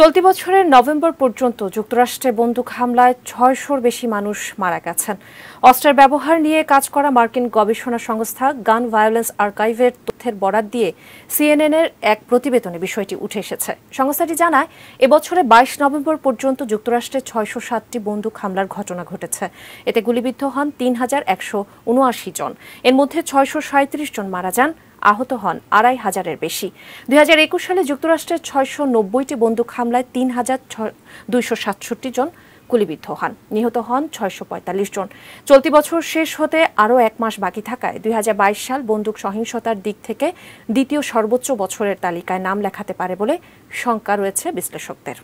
চলতি বছরের নভেম্বর পর্যন্ত যুক্তরাষ্ট্রে বন্দুক হামলায় ছয়শোর বেশি মানুষ মারা গেছেন অস্ত্রের ব্যবহার নিয়ে কাজ করা মার্কিন গবেষণা সংস্থা গান ভায়োলেন্স আর্কাইভের তথ্যের বরাদ দিয়ে সিএনএন এর এক প্রতিবেদনে বিষয়টি উঠে এসেছে সংস্থাটি জানায় এবছরে বাইশ নভেম্বর পর্যন্ত যুক্তরাষ্ট্রে ছয়শো সাতটি বন্দুক হামলার ঘটনা ঘটেছে এতে গুলিবিদ্ধ হন তিন হাজার একশো উনআশি জন এর মধ্যে ছয়শো সাঁত্রিশ জন মারা যান আহত হন আড়াই হাজারের বেশি দুই সালে যুক্তরাষ্ট্রের ছয়শো নব্বইটি বন্দুক হামলায় তিন হাজার দুইশো সাতষট্টি জন গুলিবিদ্ধ হন নিহত হন ছয়শো জন চলতি বছর শেষ হতে আরও এক মাস বাকি থাকায় দুই সাল বন্দুক সহিংসতার দিক থেকে দ্বিতীয় সর্বোচ্চ বছরের তালিকায় নাম লেখাতে পারে বলে শঙ্কা রয়েছে বিশ্লেষকদের